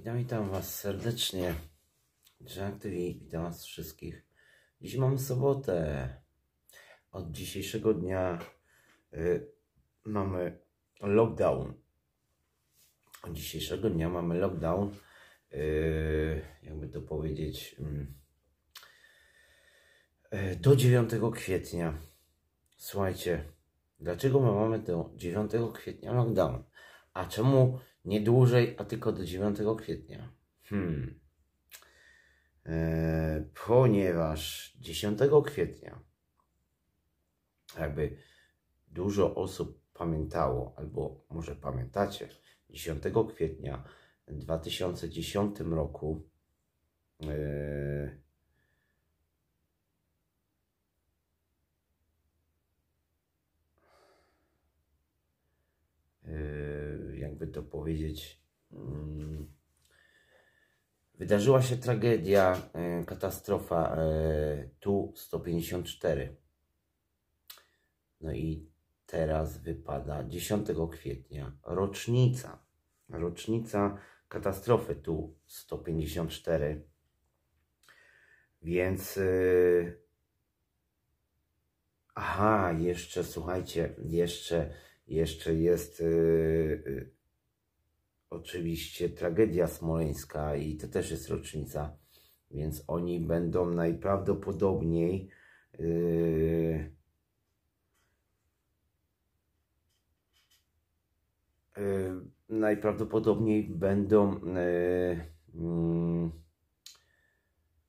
Witam, witam Was serdecznie. Grzean TV, witam Was wszystkich. Dziś mam sobotę. Od dzisiejszego dnia y, mamy lockdown. Od dzisiejszego dnia mamy lockdown. Y, jakby to powiedzieć, mm, y, do 9 kwietnia. Słuchajcie, dlaczego my mamy do 9 kwietnia lockdown? A czemu nie dłużej, a tylko do 9 kwietnia. Hmm. E, ponieważ 10 kwietnia jakby dużo osób pamiętało, albo może pamiętacie, 10 kwietnia 2010 roku e, jakby to powiedzieć, mm, wydarzyła się tragedia, e, katastrofa e, Tu-154. No i teraz wypada 10 kwietnia rocznica, rocznica katastrofy Tu-154. Więc... E, aha, jeszcze słuchajcie, jeszcze, jeszcze jest. Yy, oczywiście tragedia smoleńska i to też jest rocznica, więc oni będą najprawdopodobniej yy, yy, najprawdopodobniej będą yy, mm,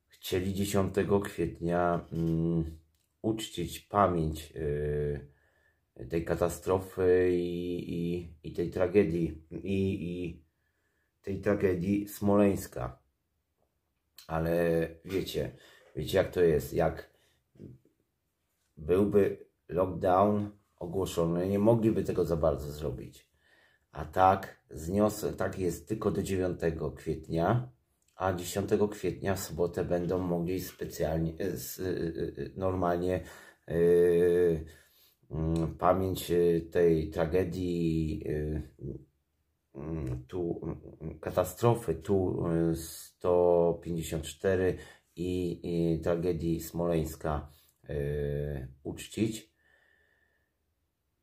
chcieli 10 kwietnia mm, uczcić pamięć yy, tej katastrofy i, i, i tej tragedii i, i tej tragedii smoleńska. Ale wiecie, wiecie jak to jest, jak byłby lockdown ogłoszony, nie mogliby tego za bardzo zrobić. A tak zniosę, tak jest tylko do 9 kwietnia, a 10 kwietnia w sobotę będą mogli specjalnie, y, y, y, normalnie yy, Mm, pamięć y, tej tragedii, y, mm, tu mm, katastrofy Tu-154 y, i, i tragedii smoleńska uczcić,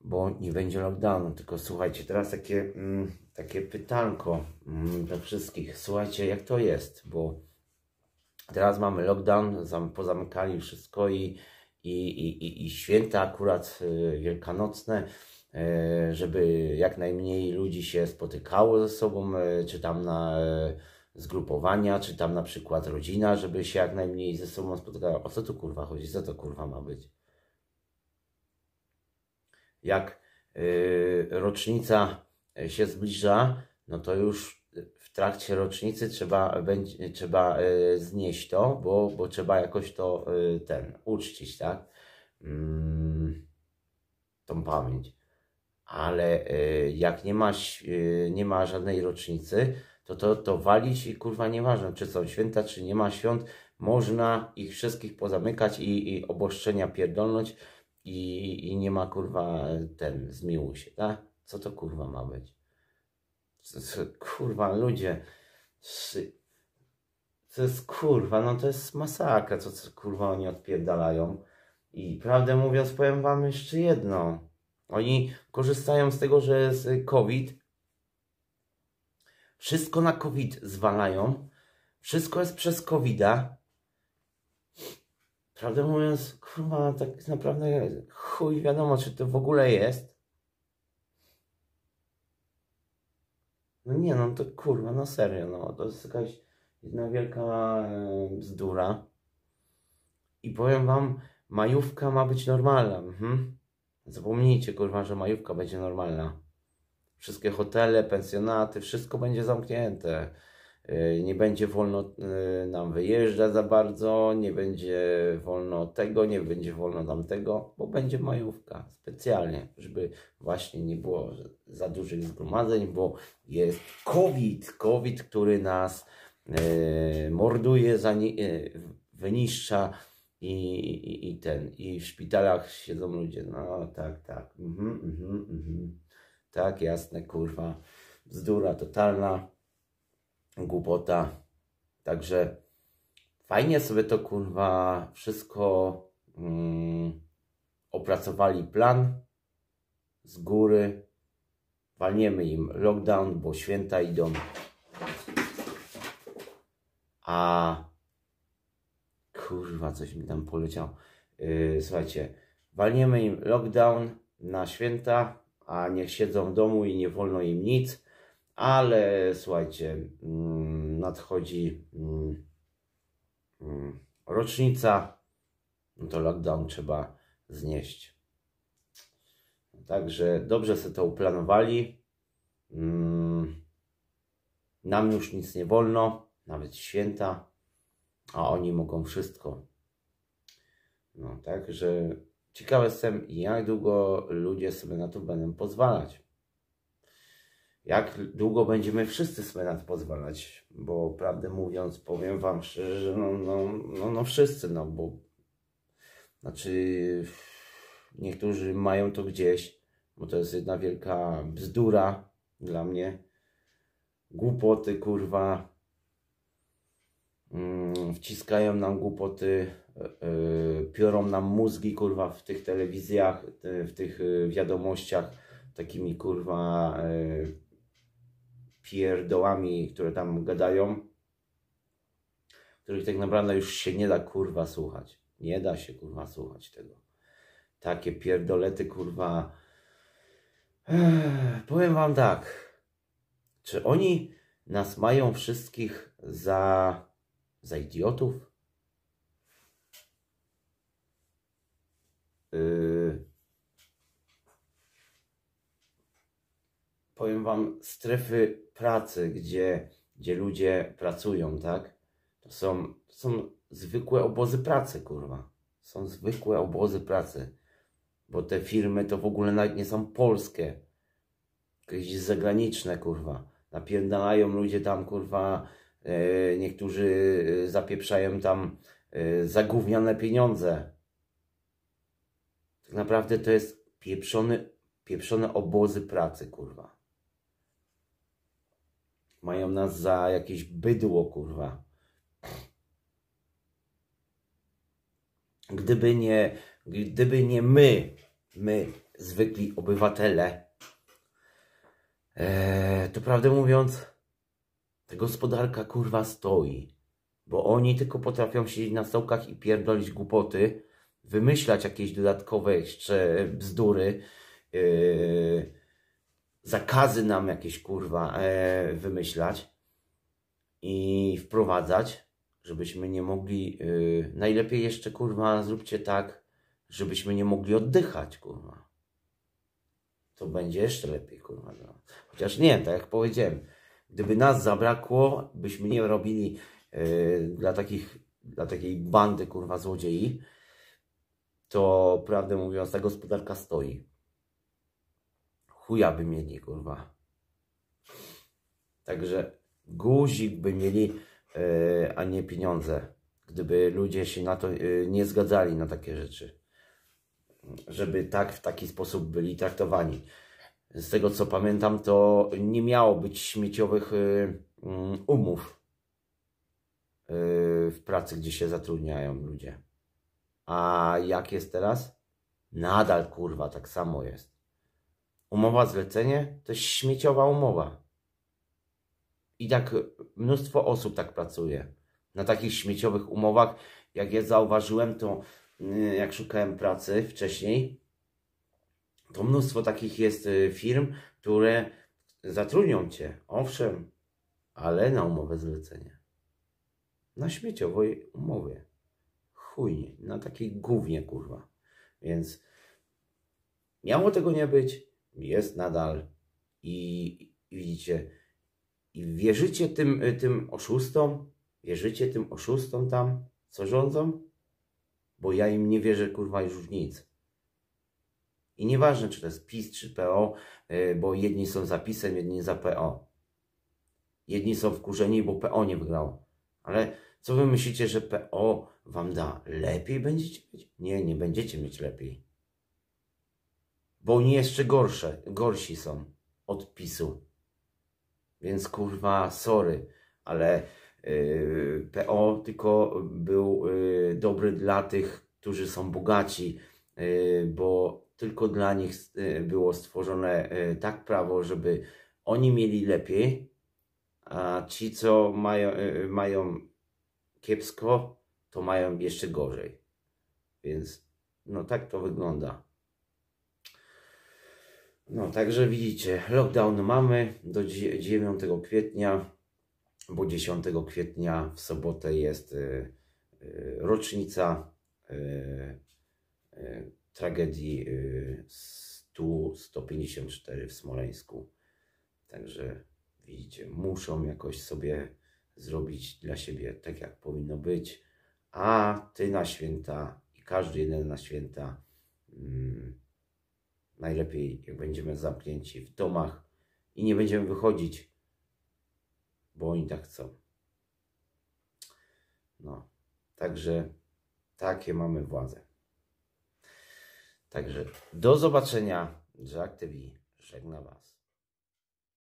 bo nie będzie lockdownu. Tylko słuchajcie, teraz takie, takie pytanko dla wszystkich. Słuchajcie, jak to jest, bo teraz mamy lockdown, pozamykali wszystko i i, i, i święta akurat e, wielkanocne, e, żeby jak najmniej ludzi się spotykało ze sobą, e, czy tam na zgrupowania, czy tam na przykład rodzina, żeby się jak najmniej ze sobą spotykała. O co tu kurwa chodzi? Co to kurwa ma być? Jak rocznica się zbliża, no to już trakcie rocznicy trzeba, będzie, trzeba e, znieść to, bo, bo trzeba jakoś to e, ten uczcić, tak? Mm, tą pamięć. Ale e, jak nie ma, nie ma żadnej rocznicy, to, to to walić i kurwa nieważne, czy są święta, czy nie ma świąt, można ich wszystkich pozamykać i, i oboszczenia pierdolnąć i, i nie ma kurwa ten, zmiłuj się, tak? Co to kurwa ma być? kurwa, ludzie. To jest kurwa, no to jest masakra, co, co kurwa oni odpierdalają. I prawdę mówiąc, powiem wam jeszcze jedno. Oni korzystają z tego, że jest COVID. Wszystko na COVID zwalają. Wszystko jest przez COVID-a. Prawdę mówiąc, kurwa, tak naprawdę chuj wiadomo, czy to w ogóle jest. No nie, no to kurwa, no serio, no to jest jakaś jedna wielka e, bzdura. I powiem wam, majówka ma być normalna. Mhm. Zapomnijcie kurwa, że majówka będzie normalna. Wszystkie hotele, pensjonaty, wszystko będzie zamknięte. E, nie będzie wolno e, nam wyjeżdżać za bardzo, nie będzie wolno tego, nie będzie wolno tego, bo będzie majówka specjalnie, żeby właśnie nie było za dużych zgromadzeń, bo jest COVID, COVID, który nas e, morduje, zani- e, wyniszcza i, i, i, ten, i w szpitalach siedzą ludzie, no tak, tak, mhm, mhm, mhm. tak, jasne, kurwa, bzdura totalna głupota. Także fajnie sobie to kurwa wszystko mm, opracowali plan z góry. Walniemy im lockdown, bo święta idą. A kurwa, coś mi tam poleciało. Yy, słuchajcie, walniemy im lockdown na święta, a niech siedzą w domu i nie wolno im nic ale słuchajcie, mm, nadchodzi mm, mm, rocznica, no to lockdown trzeba znieść. Także dobrze sobie to uplanowali. Nam już nic nie wolno, nawet święta, a oni mogą wszystko. No, także ciekawe jestem, jak długo ludzie sobie na to będą pozwalać jak długo będziemy wszyscy sobie pozwalać, bo prawdę mówiąc, powiem Wam szczerze, że no, no, no, no wszyscy, no bo znaczy niektórzy mają to gdzieś, bo to jest jedna wielka bzdura dla mnie, głupoty, kurwa, mm, wciskają nam głupoty, e, e, piorą nam mózgi, kurwa, w tych telewizjach, w tych e, wiadomościach, takimi, kurwa, pierdołami, które tam gadają, których tak naprawdę już się nie da kurwa słuchać. Nie da się kurwa słuchać tego. Takie pierdolety kurwa. Ech, powiem wam tak. Czy oni nas mają wszystkich za, za idiotów? powiem Wam, strefy pracy, gdzie, gdzie ludzie pracują, tak? To są, to są zwykłe obozy pracy, kurwa. Są zwykłe obozy pracy. Bo te firmy to w ogóle nawet nie są polskie. Jakieś zagraniczne, kurwa. Napierdalają ludzie tam, kurwa. E, niektórzy e, zapieprzają tam e, zagówniane pieniądze. Tak naprawdę to jest pieprzony, pieprzone obozy pracy, kurwa. Mają nas za jakieś bydło, kurwa. Gdyby nie, gdyby nie my, my, zwykli obywatele, e, to prawdę mówiąc, ta gospodarka kurwa stoi. Bo oni tylko potrafią siedzieć na stołkach i pierdolić głupoty, wymyślać jakieś dodatkowe jeszcze bzdury. Yy, zakazy nam jakieś kurwa e, wymyślać i wprowadzać, żebyśmy nie mogli. E, najlepiej jeszcze kurwa zróbcie tak, żebyśmy nie mogli oddychać kurwa. To będzie jeszcze lepiej kurwa. No. Chociaż nie, tak jak powiedziałem, gdyby nas zabrakło, byśmy nie robili e, dla takich dla takiej bandy kurwa złodziei, to prawdę mówiąc ta gospodarka stoi chuja by mieli, kurwa. Także guzik by mieli, yy, a nie pieniądze. Gdyby ludzie się na to yy, nie zgadzali na takie rzeczy. Żeby tak, w taki sposób byli traktowani. Z tego co pamiętam, to nie miało być śmieciowych yy, umów yy, w pracy, gdzie się zatrudniają ludzie. A jak jest teraz? Nadal kurwa, tak samo jest. Umowa zlecenie to jest śmieciowa umowa. I tak mnóstwo osób tak pracuje. Na takich śmieciowych umowach, jak ja zauważyłem, to y, jak szukałem pracy wcześniej, to mnóstwo takich jest y, firm, które zatrudnią cię, owszem, ale na umowę zlecenie. Na śmieciowej umowie. Chujnie, na takiej głównie kurwa. Więc miało tego nie być, jest nadal i widzicie, i wierzycie tym, tym oszustom, wierzycie tym oszustom tam, co rządzą? Bo ja im nie wierzę, kurwa, już w nic. I nieważne, czy to jest PiS, czy PO, y, bo jedni są za PiSem, jedni za PO. Jedni są wkurzeni, bo PO nie wygrało. Ale co wy myślicie, że PO wam da? Lepiej będziecie mieć? Nie, nie będziecie mieć lepiej. Bo oni jeszcze gorsze, gorsi są od PiSu. Więc kurwa, sorry, ale yy, PO tylko był yy, dobry dla tych, którzy są bogaci, yy, bo tylko dla nich y, było stworzone y, tak prawo, żeby oni mieli lepiej, a ci, co mają, y, mają kiepsko, to mają jeszcze gorzej. Więc no tak to wygląda. No, także widzicie, lockdown mamy do 9 kwietnia, bo 10 kwietnia w sobotę jest y, y, rocznica y, y tragedii 100-154 y, w Smoleńsku. Także widzicie, muszą jakoś sobie zrobić dla siebie tak, jak powinno być. A ty na święta i każdy jeden na święta. Mm, Najlepiej, jak będziemy zamknięci w domach i nie będziemy wychodzić, bo oni tak chcą. No, także takie mamy władze. Także do zobaczenia. Jack TV żegna Was.